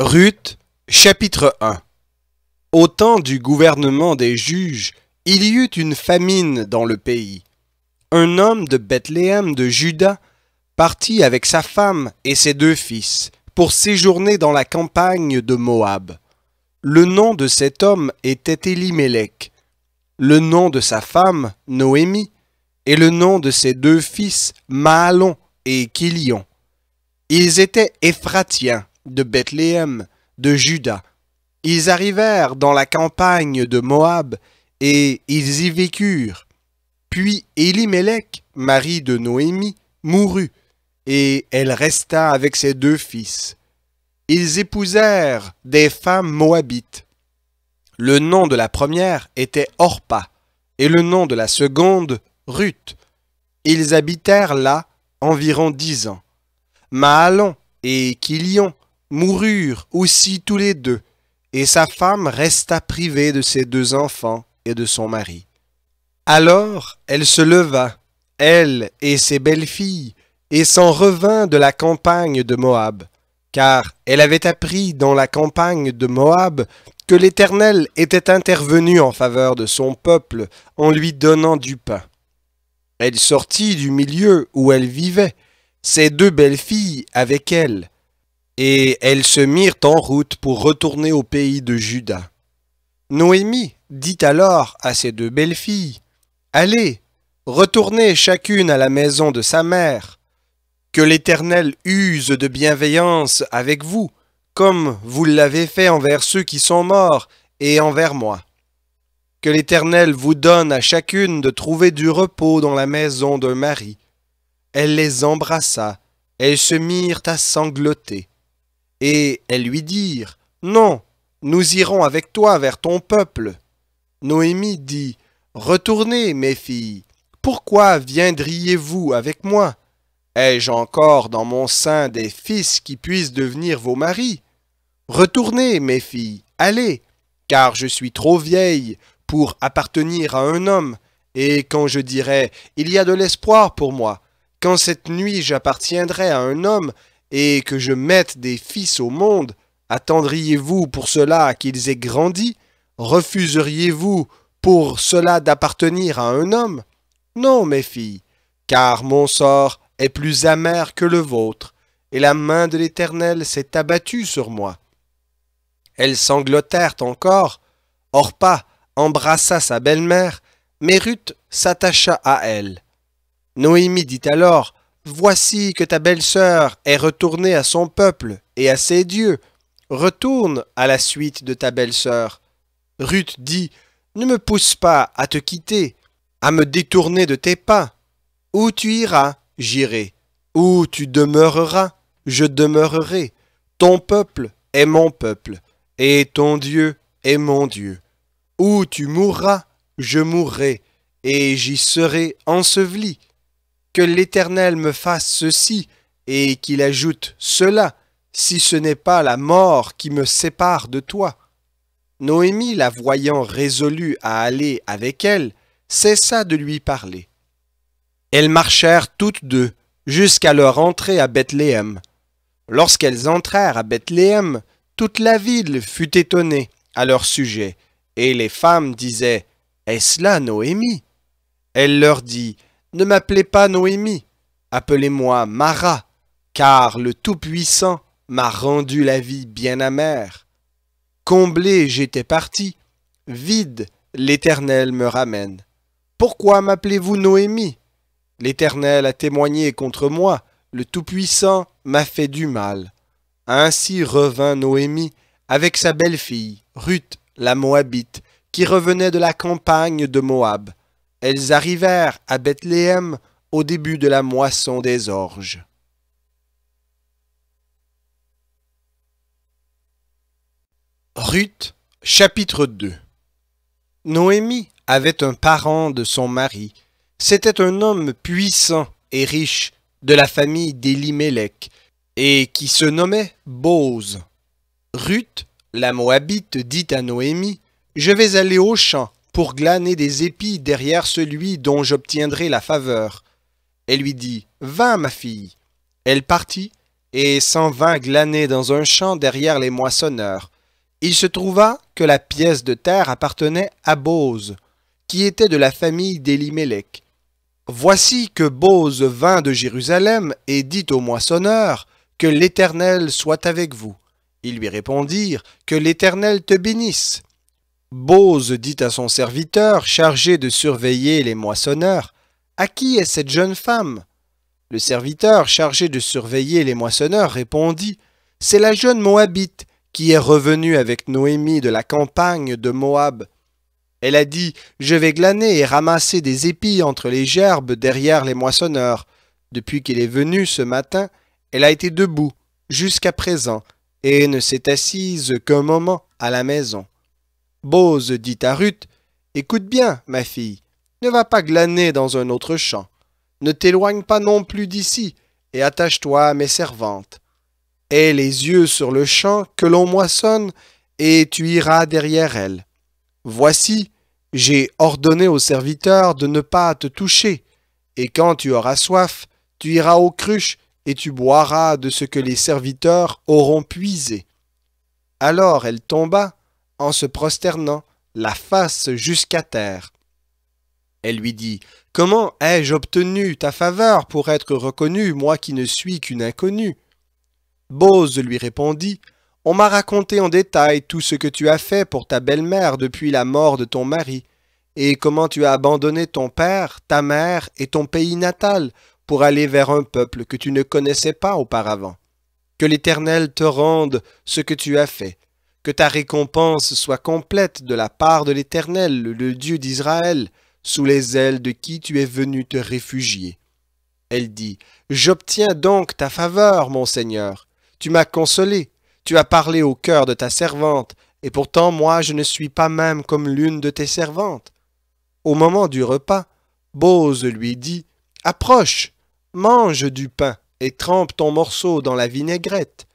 Ruth chapitre 1 Au temps du gouvernement des juges, il y eut une famine dans le pays. Un homme de Bethléem de Juda partit avec sa femme et ses deux fils pour séjourner dans la campagne de Moab. Le nom de cet homme était Élimélec, le nom de sa femme Noémie et le nom de ses deux fils Mahalon et Kilion. Ils étaient Ephratiens de Bethléem, de Juda. Ils arrivèrent dans la campagne de Moab, et ils y vécurent. Puis Élimélec, mari de Noémie, mourut, et elle resta avec ses deux fils. Ils épousèrent des femmes moabites. Le nom de la première était Orpa, et le nom de la seconde, Ruth. Ils habitèrent là environ dix ans. Mahalon et Kilion moururent aussi tous les deux, et sa femme resta privée de ses deux enfants et de son mari. Alors elle se leva, elle et ses belles-filles, et s'en revint de la campagne de Moab, car elle avait appris dans la campagne de Moab que l'Éternel était intervenu en faveur de son peuple en lui donnant du pain. Elle sortit du milieu où elle vivait, ses deux belles-filles avec elle, et elles se mirent en route pour retourner au pays de Juda. Noémie dit alors à ses deux belles filles, Allez, retournez chacune à la maison de sa mère. Que l'Éternel use de bienveillance avec vous, comme vous l'avez fait envers ceux qui sont morts et envers moi. Que l'Éternel vous donne à chacune de trouver du repos dans la maison d'un mari. Elle les embrassa, elles se mirent à sangloter et elles lui dirent Non, nous irons avec toi vers ton peuple. Noémie dit Retournez, mes filles, pourquoi viendriez-vous avec moi Ai-je encore dans mon sein des fils qui puissent devenir vos maris Retournez, mes filles, allez, car je suis trop vieille pour appartenir à un homme, et quand je dirai Il y a de l'espoir pour moi, quand cette nuit j'appartiendrai à un homme, et que je mette des fils au monde, attendriez-vous pour cela qu'ils aient grandi Refuseriez-vous pour cela d'appartenir à un homme Non, mes filles, car mon sort est plus amer que le vôtre, et la main de l'Éternel s'est abattue sur moi. Elles sanglotèrent encore. Orpa embrassa sa belle-mère, mais s'attacha à elle. Noémie dit alors, Voici que ta belle-sœur est retournée à son peuple et à ses dieux. Retourne à la suite de ta belle-sœur. Ruth dit, Ne me pousse pas à te quitter, à me détourner de tes pas. Où tu iras, j'irai. Où tu demeureras, je demeurerai. Ton peuple est mon peuple, et ton Dieu est mon Dieu. Où tu mourras, je mourrai, et j'y serai enseveli que l'Éternel me fasse ceci et qu'il ajoute cela, si ce n'est pas la mort qui me sépare de toi. Noémie, la voyant résolue à aller avec elle, cessa de lui parler. Elles marchèrent toutes deux jusqu'à leur entrée à Bethléem. Lorsqu'elles entrèrent à Bethléem, toute la ville fut étonnée à leur sujet, et les femmes disaient Est-ce là Noémie Elle leur dit ne m'appelez pas Noémie, appelez-moi Mara, car le Tout-Puissant m'a rendu la vie bien amère. Comblé, j'étais parti, vide, l'Éternel me ramène. Pourquoi m'appelez-vous Noémie L'Éternel a témoigné contre moi, le Tout-Puissant m'a fait du mal. Ainsi revint Noémie avec sa belle-fille, Ruth, la Moabite, qui revenait de la campagne de Moab. Elles arrivèrent à Bethléem au début de la moisson des orges. Ruth chapitre 2 Noémie avait un parent de son mari. C'était un homme puissant et riche de la famille d'Élimélec et qui se nommait Boz. Ruth, la Moabite, dit à Noémie, « Je vais aller au champ pour glaner des épis derrière celui dont j'obtiendrai la faveur. Elle lui dit, Va, ma fille. Elle partit, et s'en vint glaner dans un champ derrière les moissonneurs. Il se trouva que la pièce de terre appartenait à Bose, qui était de la famille d'Elimelec. Voici que Bose vint de Jérusalem et dit aux moissonneurs, Que l'Éternel soit avec vous. Ils lui répondirent, Que l'Éternel te bénisse. Bose dit à son serviteur, chargé de surveiller les moissonneurs, À qui est cette jeune femme Le serviteur, chargé de surveiller les moissonneurs, répondit, C'est la jeune Moabite qui est revenue avec Noémie de la campagne de Moab. Elle a dit, Je vais glaner et ramasser des épis entre les gerbes derrière les moissonneurs. Depuis qu'elle est venue ce matin, elle a été debout jusqu'à présent et ne s'est assise qu'un moment à la maison. Bose dit à Ruth Écoute bien, ma fille, ne va pas glaner dans un autre champ. Ne t'éloigne pas non plus d'ici, et attache-toi à mes servantes. Aie les yeux sur le champ que l'on moissonne, et tu iras derrière elle. Voici, j'ai ordonné aux serviteurs de ne pas te toucher, et quand tu auras soif, tu iras aux cruches, et tu boiras de ce que les serviteurs auront puisé. Alors elle tomba en se prosternant, la face jusqu'à terre. Elle lui dit Comment ai-je obtenu ta faveur pour être reconnue, moi qui ne suis qu'une inconnue Bose lui répondit On m'a raconté en détail tout ce que tu as fait pour ta belle-mère depuis la mort de ton mari, et comment tu as abandonné ton père, ta mère et ton pays natal pour aller vers un peuple que tu ne connaissais pas auparavant. Que l'Éternel te rende ce que tu as fait, que ta récompense soit complète de la part de l'Éternel, le Dieu d'Israël, sous les ailes de qui tu es venu te réfugier. Elle dit, J'obtiens donc ta faveur, mon Seigneur. Tu m'as consolé, tu as parlé au cœur de ta servante, et pourtant moi je ne suis pas même comme l'une de tes servantes. Au moment du repas, Bose lui dit, Approche, mange du pain et trempe ton morceau dans la vinaigrette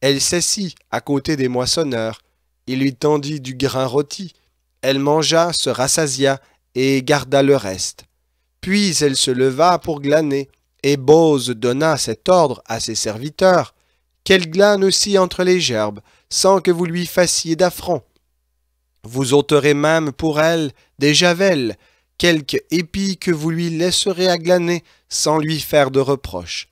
elle s'assit à côté des moissonneurs. Il lui tendit du grain rôti. Elle mangea, se rassasia et garda le reste. Puis elle se leva pour glaner, et Bose donna cet ordre à ses serviteurs qu'elle glane aussi entre les gerbes, sans que vous lui fassiez d'affront. Vous ôterez même pour elle des javelles, quelque épis que vous lui laisserez à glaner, sans lui faire de reproche.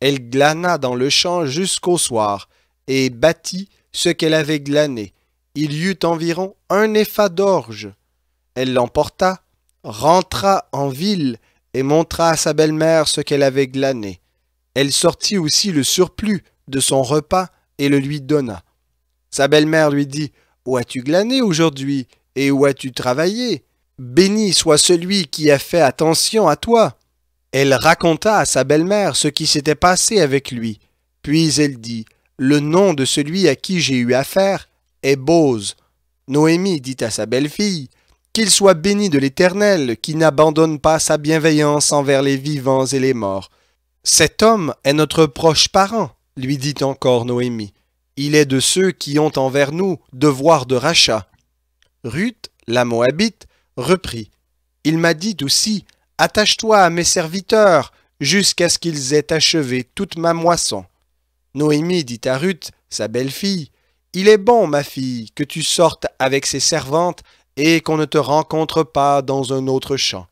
Elle glana dans le champ jusqu'au soir, et bâtit ce qu'elle avait glané. Il y eut environ un effat d'orge. Elle l'emporta, rentra en ville, et montra à sa belle-mère ce qu'elle avait glané. Elle sortit aussi le surplus de son repas et le lui donna. Sa belle-mère lui dit Où as-tu glané aujourd'hui et où as-tu travaillé Béni soit celui qui a fait attention à toi. Elle raconta à sa belle-mère ce qui s'était passé avec lui. Puis elle dit Le nom de celui à qui j'ai eu affaire est Bose. Noémie dit à sa belle-fille Qu'il soit béni de l'Éternel, qui n'abandonne pas sa bienveillance envers les vivants et les morts. Cet homme est notre proche parent, lui dit encore Noémie. Il est de ceux qui ont envers nous devoir de rachat. Ruth, la Moabite, reprit. Il m'a dit aussi Attache-toi à mes serviteurs jusqu'à ce qu'ils aient achevé toute ma moisson. Noémie dit à Ruth, sa belle-fille, Il est bon, ma fille, que tu sortes avec ses servantes et qu'on ne te rencontre pas dans un autre champ.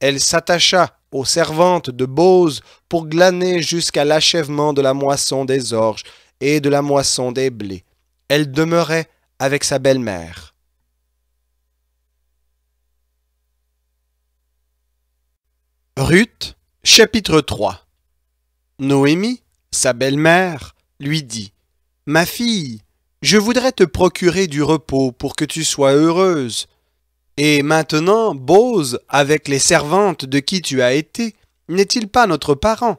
Elle s'attacha aux servantes de Bose pour glaner jusqu'à l'achèvement de la moisson des orges et de la moisson des blés. Elle demeurait avec sa belle-mère. Ruth, chapitre 3 Noémie, sa belle-mère, lui dit Ma fille, je voudrais te procurer du repos pour que tu sois heureuse. Et maintenant, Bose, avec les servantes de qui tu as été, n'est-il pas notre parent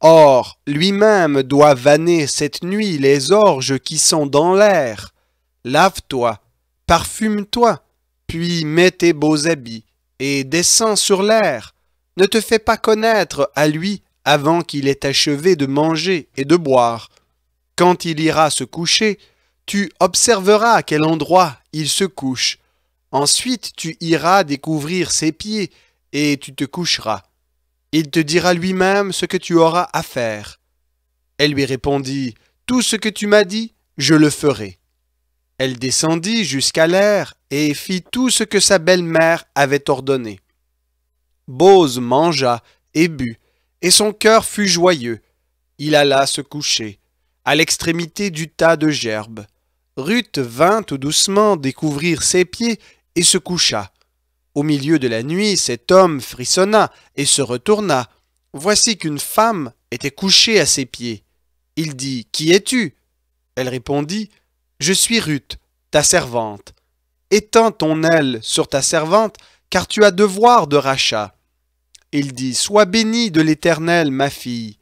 Or, lui-même doit vanner cette nuit les orges qui sont dans l'air. Lave-toi, parfume-toi, puis mets tes beaux habits, et descends sur l'air ne te fais pas connaître à lui avant qu'il ait achevé de manger et de boire. Quand il ira se coucher, tu observeras à quel endroit il se couche. Ensuite tu iras découvrir ses pieds, et tu te coucheras. Il te dira lui-même ce que tu auras à faire. Elle lui répondit, Tout ce que tu m'as dit, je le ferai. Elle descendit jusqu'à l'air et fit tout ce que sa belle-mère avait ordonné. Bose mangea et but, et son cœur fut joyeux. Il alla se coucher, à l'extrémité du tas de gerbes. Ruth vint tout doucement découvrir ses pieds et se coucha. Au milieu de la nuit, cet homme frissonna et se retourna. Voici qu'une femme était couchée à ses pieds. Il dit Qui es-tu Elle répondit Je suis Ruth, ta servante. Étends ton aile sur ta servante, car tu as devoir de rachat. Il dit Sois béni de l'Éternel, ma fille.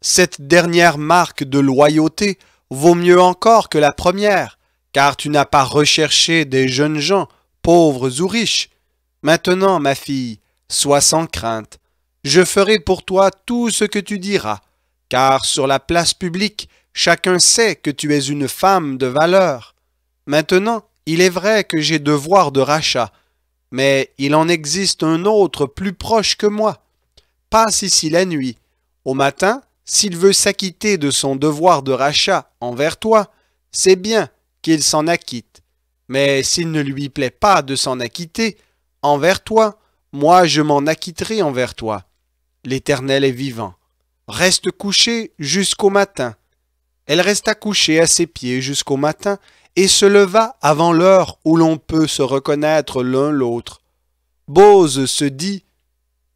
Cette dernière marque de loyauté vaut mieux encore que la première, car tu n'as pas recherché des jeunes gens, pauvres ou riches. Maintenant, ma fille, sois sans crainte. Je ferai pour toi tout ce que tu diras, car sur la place publique, chacun sait que tu es une femme de valeur. Maintenant, il est vrai que j'ai devoir de rachat, mais il en existe un autre plus proche que moi. Passe ici la nuit. Au matin, s'il veut s'acquitter de son devoir de rachat envers toi, c'est bien qu'il s'en acquitte. Mais s'il ne lui plaît pas de s'en acquitter envers toi, moi je m'en acquitterai envers toi. L'Éternel est vivant. Reste couché jusqu'au matin. Elle resta couchée à ses pieds jusqu'au matin, et se leva avant l'heure où l'on peut se reconnaître l'un l'autre. Bose se dit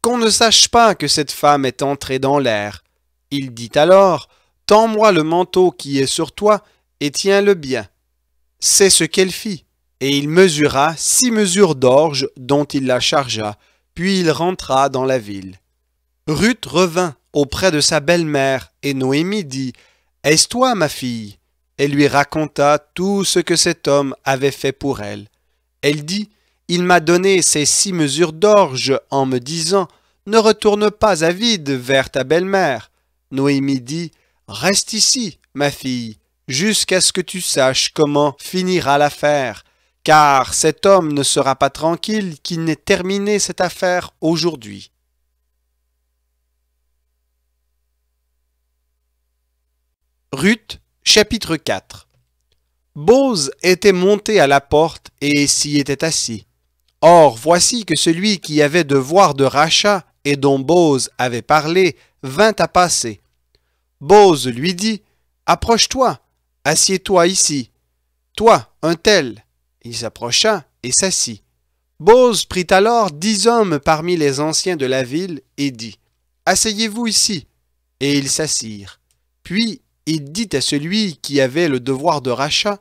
Qu'on ne sache pas que cette femme est entrée dans l'air. Il dit alors Tends-moi le manteau qui est sur toi et tiens-le bien. C'est ce qu'elle fit, et il mesura six mesures d'orge dont il la chargea, puis il rentra dans la ville. Ruth revint auprès de sa belle-mère, et Noémie dit Est-ce toi, ma fille elle lui raconta tout ce que cet homme avait fait pour elle. Elle dit Il m'a donné ces six mesures d'orge en me disant Ne retourne pas à vide vers ta belle-mère. Noémie dit Reste ici, ma fille, jusqu'à ce que tu saches comment finira l'affaire, car cet homme ne sera pas tranquille qu'il n'ait terminé cette affaire aujourd'hui. Chapitre 4 Bose était monté à la porte et s'y était assis. Or, voici que celui qui avait devoir de rachat et dont Bose avait parlé vint à passer. Bose lui dit Approche-toi, assieds-toi ici. Toi, un tel. Il s'approcha et s'assit. Bose prit alors dix hommes parmi les anciens de la ville et dit Asseyez-vous ici. Et ils s'assirent. Puis il dit à celui qui avait le devoir de rachat,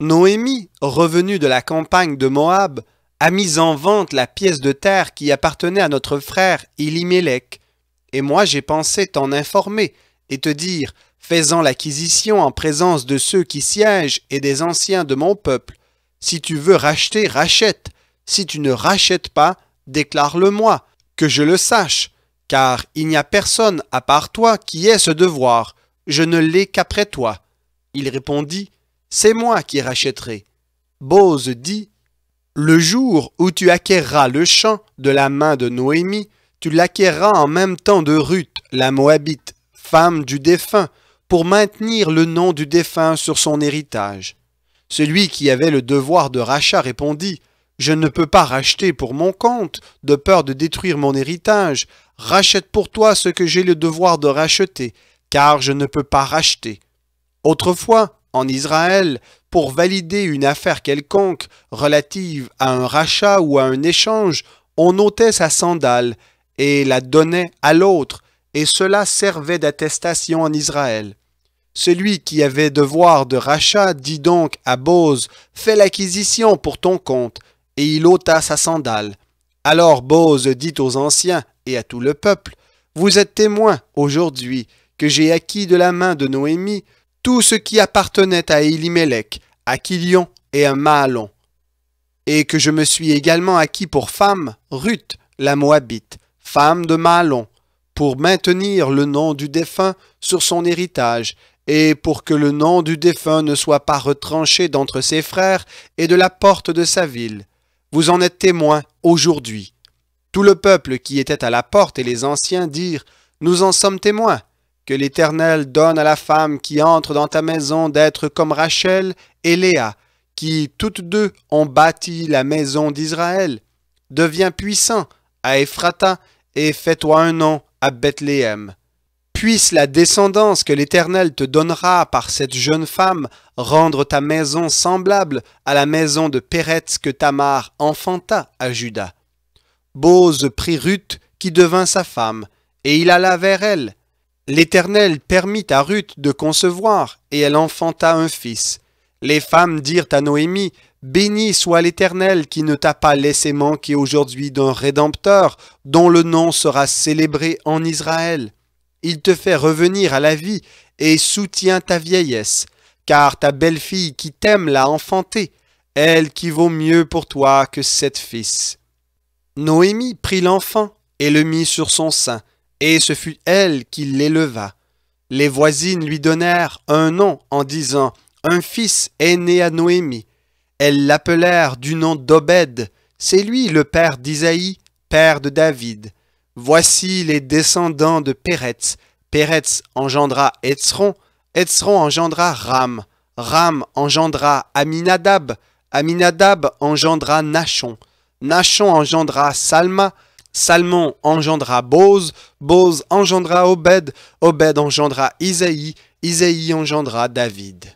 Noémie, revenu de la campagne de Moab, a mis en vente la pièce de terre qui appartenait à notre frère Elimelech. Et moi j'ai pensé t'en informer et te dire, faisant l'acquisition en présence de ceux qui siègent et des anciens de mon peuple, si tu veux racheter, rachète. Si tu ne rachètes pas, déclare-le-moi, que je le sache, car il n'y a personne à part toi qui ait ce devoir, je ne l'ai qu'après toi. Il répondit, C'est moi qui rachèterai. Bose dit, Le jour où tu acquerras le champ de la main de Noémie, tu l'acquerras en même temps de Ruth, la Moabite, femme du défunt, pour maintenir le nom du défunt sur son héritage. Celui qui avait le devoir de rachat répondit, Je ne peux pas racheter pour mon compte, de peur de détruire mon héritage. Rachète pour toi ce que j'ai le devoir de racheter, car je ne peux pas racheter. Autrefois, en Israël, pour valider une affaire quelconque relative à un rachat ou à un échange, on ôtait sa sandale et la donnait à l'autre, et cela servait d'attestation en Israël. Celui qui avait devoir de rachat dit donc à Bose Fais l'acquisition pour ton compte, et il ôta sa sandale. Alors Bose dit aux anciens et à tout le peuple Vous êtes témoins aujourd'hui que j'ai acquis de la main de Noémie tout ce qui appartenait à Élimelech, à Kilion et à Mahalon, et que je me suis également acquis pour femme Ruth, la Moabite, femme de Mahalon, pour maintenir le nom du défunt sur son héritage, et pour que le nom du défunt ne soit pas retranché d'entre ses frères et de la porte de sa ville. Vous en êtes témoin aujourd'hui. Tout le peuple qui était à la porte et les anciens dirent Nous en sommes témoins que l'Éternel donne à la femme qui entre dans ta maison d'être comme Rachel et Léa, qui toutes deux ont bâti la maison d'Israël. Deviens puissant à Ephrata et fais-toi un nom à Bethléem. Puisse la descendance que l'Éternel te donnera par cette jeune femme rendre ta maison semblable à la maison de Péretz que Tamar enfanta à Juda. Bose prit Ruth qui devint sa femme, et il alla vers elle. L'Éternel permit à Ruth de concevoir, et elle enfanta un fils. Les femmes dirent à Noémie, Béni soit l'Éternel qui ne t'a pas laissé manquer aujourd'hui d'un Rédempteur, dont le nom sera célébré en Israël. Il te fait revenir à la vie et soutient ta vieillesse, car ta belle-fille qui t'aime l'a enfantée, elle qui vaut mieux pour toi que sept fils. Noémie prit l'enfant et le mit sur son sein, et ce fut elle qui l'éleva. Les voisines lui donnèrent un nom en disant Un fils est né à Noémie. Elles l'appelèrent du nom d'Obed. C'est lui le père d'Isaïe, père de David. Voici les descendants de Péretz. Péretz engendra Etzron. Etzron engendra Ram. Ram engendra Aminadab. Aminadab engendra Nachon. Nachon engendra Salma. Salmon engendra Boz, Boz engendra Obed, Obed engendra Isaïe, Isaïe engendra David.